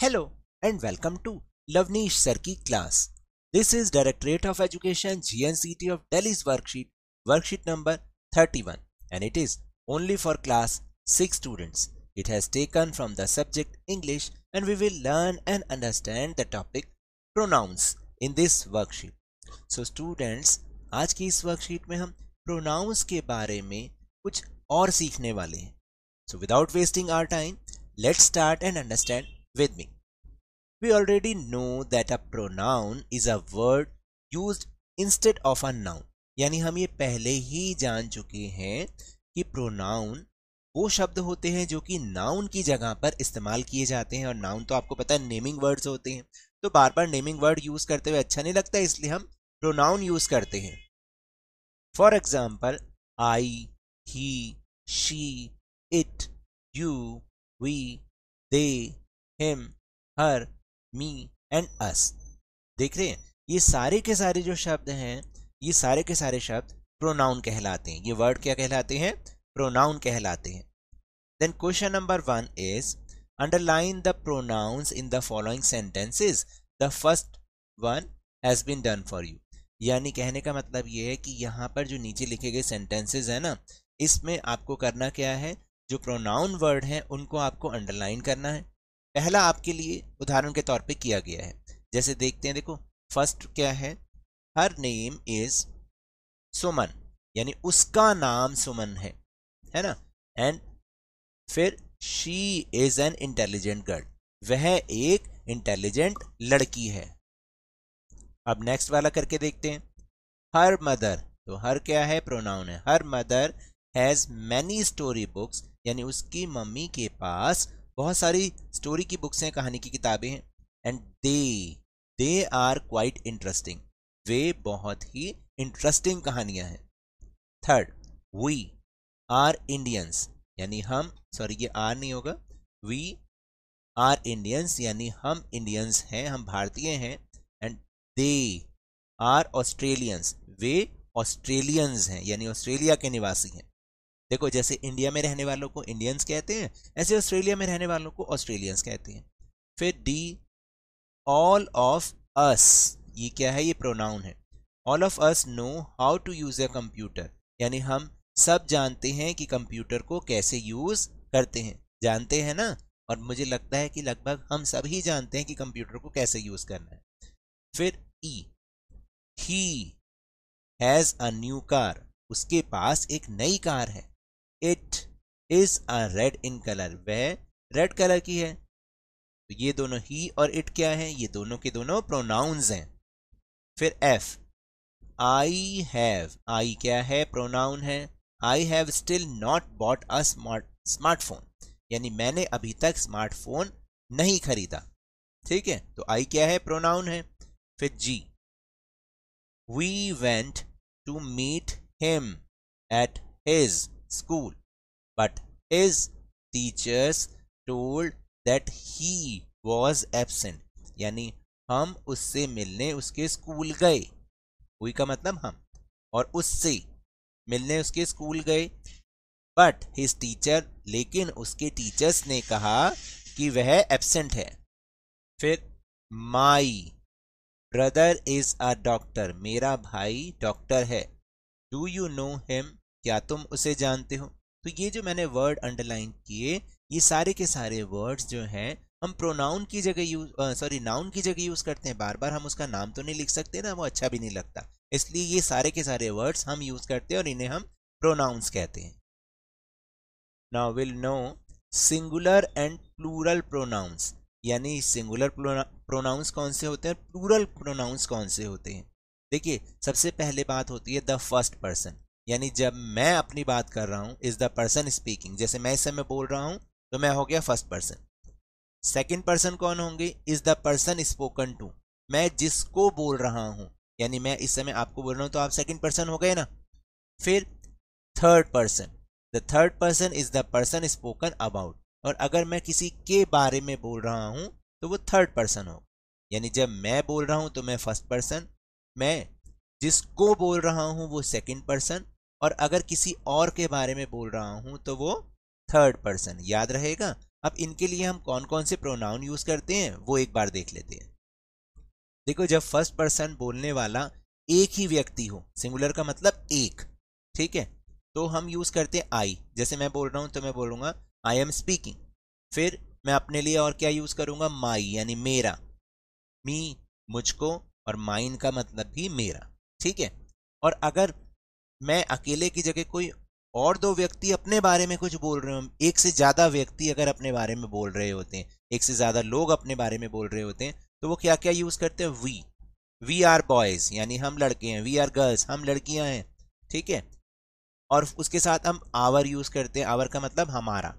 Hello and welcome to Lavnish Sarki class. This is Directorate of Education GNCT of Delhi's worksheet, worksheet number 31 and it is only for class 6 students. It has taken from the subject English and we will learn and understand the topic pronouns in this worksheet. So students, आज की इस worksheet में हम pronounce के बारे में कुछ और सीखने वाले हैं so without wasting our time let's start and understand with me. We already know that a pronoun is a word used instead of a noun. यानी हम ये पहले ही जान चुके हैं कि प्रोनाउन वो शब्द होते हैं जो कि नाउन की जगह पर इस्तेमाल किए जाते हैं और नाउन तो आपको पता है नेमिंग वर्ड्स होते हैं तो बार बार नेमिंग वर्ड यूज़ करते हुए अच्छा नहीं लगता इसलिए हम प्रोनाउन यूज़ करते हैं for example I he she it you we they him her me and us देख रहे हैं ये सारे के सारे जो शब्द हैं ये सारे के सारे शब्द प्रोनाउन कहलाते हैं ये वर्ड क्या कहलाते हैं प्रोनाउन कहलाते हैं then question number one is underline the pronouns in the following sentences the first one has been done for you यानी कहने का मतलब ये है कि यहाँ पर जो नीचे लिखे गए सेंटेंसेज हैं ना इसमें आपको करना क्या है जो प्रोनाउन वर्ड हैं उनको आपको अंडरलाइन करना है पहला आपके लिए उदाहरण के तौर पे किया गया है जैसे देखते हैं देखो फर्स्ट क्या है हर नेम इज सुमन यानी उसका नाम सुमन है है ना एंड फिर she is an intelligent girl वह एक इंटेलिजेंट लड़की है अब नेक्स्ट वाला करके देखते हैं हर मदर तो हर क्या है प्रोनाउन है her mother has many story books यानी उसकी मम्मी के पास बहुत सारी स्टोरी की बुक्स हैं कहानी की किताबें हैं and they they are quite interesting वे बहुत ही इंटरेस्टिंग कहानियां हैं थर्ड वी आर इंडियंस यानी हम सॉरी ये आर नहीं होगा वी आर इंडियंस यानी हम इंडियंस हैं हम भारतीय हैं एंड दे आर ऑस्ट्रेलियंस वे ऑस्ट्रेलियंस हैं यानी ऑस्ट्रेलिया के निवासी हैं देखो जैसे इंडिया में रहने वालों को इंडियंस कहते हैं ऐसे ऑस्ट्रेलिया में रहने वालों को ऑस्ट्रेलियंस कहते हैं फिर डी ऑल ऑफ अस ये क्या है ये प्रोनाउन है all of us know how to use a computer यानी हम सब जानते हैं कि कंप्यूटर को कैसे यूज़ करते हैं जानते हैं ना और मुझे लगता है कि लगभग हम सब ही जानते हैं कि कंप्यूटर को कैसे यूज़ करना है फिर ई he has a new car उसके पास एक नई कार है it is a red in colour वह रेड कलर की है तो ये दोनों ही और इट क्या है ये दोनों के दोनों प्रोनाउंस हैं फिर एफ आई हैव आई क्या है प्रोनाउन है I have still not bought a smart smartphone यानी मैंने अभी तक स्मार्टफोन नहीं खरीदा ठीक है तो आई क्या है प्रोनाउन है फिर जी we went to meet him at his school. But his teachers told that he was absent. यानी हम उससे मिलने उसके स्कूल गए हुई का मतलब हम और उससे मिलने उसके स्कूल गए बट हिज टीचर लेकिन उसके टीचर्स ने कहा कि वह एब्सेंट है फिर my brother is a doctor मेरा भाई डॉक्टर है डू यू नो हिम क्या तुम उसे जानते हो तो ये जो मैंने वर्ड अंडरलाइन किए ये सारे के सारे वर्ड्स जो हैं हम प्रोनाउन की जगह यूज सॉरी नाउन की जगह यूज़ करते हैं बार बार हम उसका नाम तो नहीं लिख सकते ना वो अच्छा भी नहीं लगता इसलिए ये सारे के सारे वर्ड्स हम यूज़ करते हैं और इन्हें हम प्रोनाउंस कहते हैं now will know singular and plural pronouns यानी सिंगुलर प्रोनाउंस कौन से होते हैं प्लूरल प्रोनाउंस कौन से होते हैं देखिए सबसे पहले बात होती है द फर्स्ट पर्सन यानी जब मैं अपनी बात कर रहा हूँ इज़ द पर्सन स्पीकिंग जैसे मैं इस समय बोल रहा हूँ तो मैं हो गया फर्स्ट पर्सन सेकेंड पर्सन कौन होंगे is the person spoken to मैं जिसको बोल रहा हूँ यानी मैं इस समय आपको बोल रहा हूँ तो आप सेकेंड पर्सन हो गए ना फिर third person the third person is the person spoken about और अगर मैं किसी के बारे में बोल रहा हूँ तो वो थर्ड पर्सन हो यानी जब मैं बोल रहा हूँ तो मैं फर्स्ट पर्सन मैं जिसको बोल रहा हूँ वो सेकेंड पर्सन और अगर किसी और के बारे में बोल रहा हूँ तो वो थर्ड पर्सन याद रहेगा अब इनके लिए हम कौन कौन से प्रोनाउन यूज़ करते हैं वो एक बार देख लेते हैं देखो जब फर्स्ट पर्सन बोलने वाला एक ही व्यक्ति हो सिंगुलर का मतलब एक ठीक है तो हम यूज़ करते हैं आई जैसे मैं बोल रहा हूँ तो मैं बोलूँगा आई एम स्पीकिंग फिर मैं अपने लिए और क्या यूज़ करूँगा माई यानी मेरा मी मुझको और माइन का मतलब भी मेरा ठीक है और अगर मैं अकेले की जगह कोई और दो व्यक्ति अपने बारे में कुछ बोल रहे हो एक से ज़्यादा व्यक्ति अगर अपने बारे में बोल रहे होते हैं एक से ज़्यादा लोग अपने बारे में बोल रहे होते हैं तो वो क्या क्या यूज़ करते हैं वी वी आर बॉयज़ यानी हम लड़के हैं वी आर गर्ल्स हम लड़कियां हैं ठीक है और उसके साथ हम आवर यूज़ करते हैं आवर का मतलब हमारा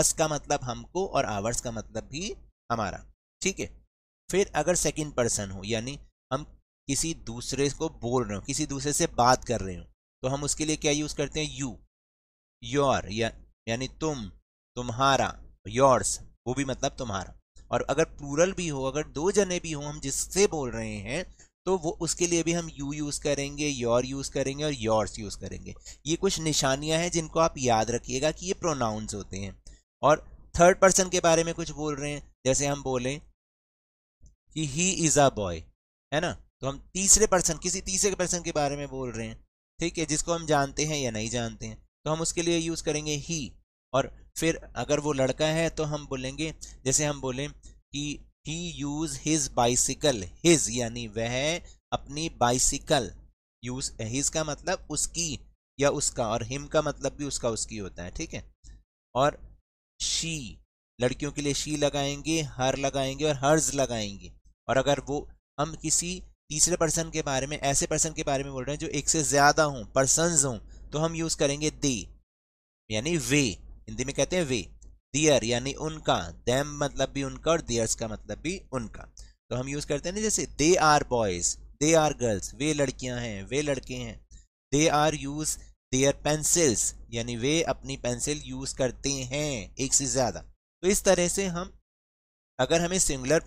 अस का मतलब हमको और आवर्स का मतलब भी हमारा ठीक है फिर अगर सेकेंड पर्सन हो यानी हम किसी दूसरे को बोल रहे हो किसी दूसरे से बात कर रहे हो तो हम उसके लिए क्या यूज़ करते हैं यू योर या यानी तुम तुम्हारा योर्स वो भी मतलब तुम्हारा और अगर प्लूरल भी हो अगर दो जने भी हो हम जिससे बोल रहे हैं तो वो उसके लिए भी हम यू यूज़ करेंगे योर यूज़ करेंगे और योर्स यूज़ करेंगे ये कुछ निशानियां हैं जिनको आप याद रखिएगा कि ये प्रोनाउंस होते हैं और थर्ड पर्सन के बारे में कुछ बोल रहे हैं जैसे हम बोलें कि ही इज़ अ बॉय है ना तो हम तीसरे पर्सन किसी तीसरे पर्सन के बारे में बोल रहे हैं ठीक है जिसको हम जानते हैं या नहीं जानते हैं तो हम उसके लिए यूज़ करेंगे ही और फिर अगर वो लड़का है तो हम बोलेंगे जैसे हम बोलें कि he use his bicycle his यानी वह अपनी बाइसिकल यूज हिज का मतलब उसकी या उसका और हिम का मतलब भी उसका उसकी होता है ठीक है और शी लड़कियों के लिए शी लगाएंगे हर लगाएंगे और हर्ज लगाएंगे और अगर वो हम किसी तीसरे पर्सन के बारे में ऐसे पर्सन के बारे में बोल रहे हैं जो एक से ज़्यादा हूं पर्सन हूं तो हम यूज़ करेंगे दे यानी वे हिंदी में कहते हैं वे दियर यानी उनका देम मतलब भी उनका और दियर्स का मतलब भी उनका तो हम यूज़ करते हैं ना जैसे they are boys they are girls वे लड़कियां हैं वे लड़के हैं they are use their pencils यानी वे अपनी पेंसिल यूज़ करते हैं एक से ज़्यादा तो इस तरह से हम अगर हमें सिंगुलर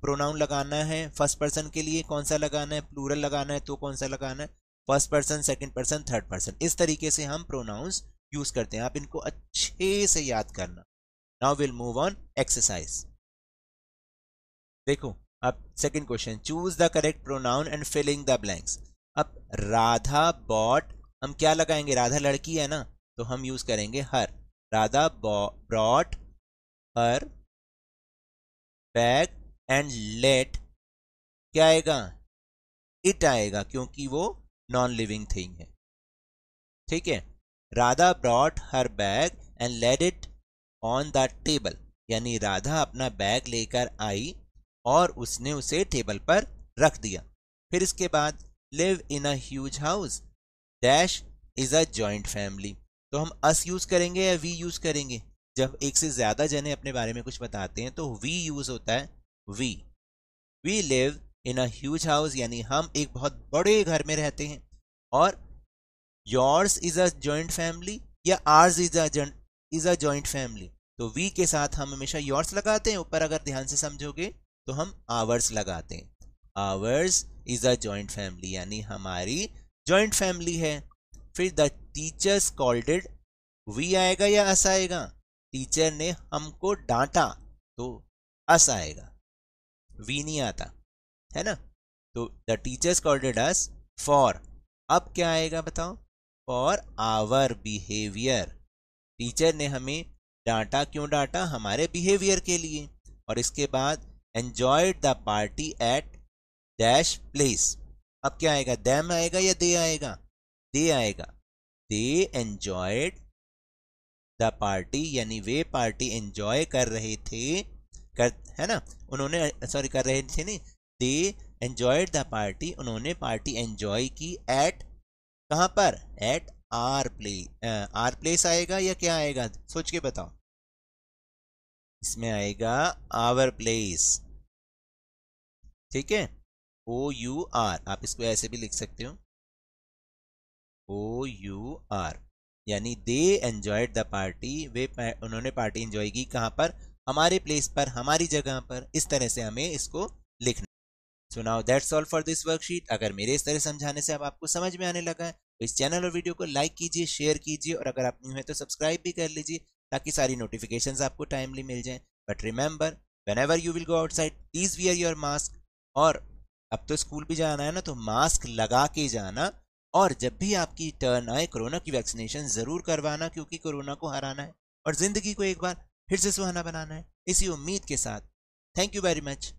प्रोनाउन लगाना है फर्स्ट पर्सन के लिए कौन सा लगाना है प्लूरल लगाना है तो कौन सा लगाना है first person second person third person इस तरीके से हम प्रोनाउंस यूज करते हैं आप इनको अच्छे से याद करना now will move on exercise देखो अब second question choose the correct pronoun and filling the blanks अब राधा बॉट हम क्या लगाएंगे राधा लड़की है ना तो हम यूज करेंगे her Radha brought her bag and let क्या आएगा इट आएगा क्योंकि वो नॉन लिविंग थिंग है ठीक है Radha brought her bag and let it on the table यानी राधा अपना बैग लेकर आई और उसने उसे टेबल पर रख दिया फिर इसके बाद live in us house dash is a joint family तो हम अस यूज करेंगे या वी यूज करेंगे जब एक से ज़्यादा जने अपने बारे में कुछ बताते हैं तो वी यूज़ होता है we we live in a huge house यानी हम एक बहुत बड़े घर में रहते हैं और yours is a joint family या ours is a is a joint family तो वी के साथ हम हमेशा योर्स लगाते हैं ऊपर अगर ध्यान से समझोगे तो हम आवर्स लगाते हैं ours is a joint family यानी हमारी जॉइंट फैमिली है फिर द टीचर्स कॉल्डेड वी आएगा या अस आएगा टीचर ने हमको डांटा तो अस आएगा वी नहीं आता है ना तो the teachers called us for अब क्या आएगा बताओ फॉर आवर बिहेवियर टीचर ने हमें डांटा क्यों डांटा हमारे बिहेवियर के लिए और इसके बाद enjoyed the party at dash place अब क्या आएगा दैम आएगा या दे आएगा दे आएगा दे एंजॉयड पार्टी यानी वे पार्टी एंजॉय कर रहे थे कर है ना उन्होंने सॉरी कर रहे थे नहीं दे एंजॉयड द पार्टी उन्होंने पार्टी एंजॉय की एट कहाँ पर at our play our place आएगा या क्या आएगा सोच के बताओ इसमें आएगा आवर प्लेस ठीक है ओ यू आर आप इसको ऐसे भी लिख सकते हो ओ यू आर यानी दे एन्जॉयड द पार्टी वे उन्होंने पार्टी एंजॉय की कहाँ पर हमारे प्लेस पर हमारी जगह पर इस तरह से हमें इसको लिखना so now that's all for this worksheet अगर मेरे इस तरह समझाने से अब आपको समझ में आने लगा है तो इस चैनल और वीडियो को लाइक कीजिए शेयर कीजिए और अगर आप न्यू हैं तो सब्सक्राइब भी कर लीजिए ताकि सारी नोटिफिकेशंस आपको टाइमली मिल जाएं but remember whenever you will go outside please wear your mask और अब तो स्कूल भी जाना है ना तो मास्क लगा के जाना और जब भी आपकी टर्न आए कोरोना की वैक्सीनेशन ज़रूर करवाना क्योंकि कोरोना को हराना है और ज़िंदगी को एक बार फिर से सुहाना बनाना है इसी उम्मीद के साथ थैंक यू वेरी मच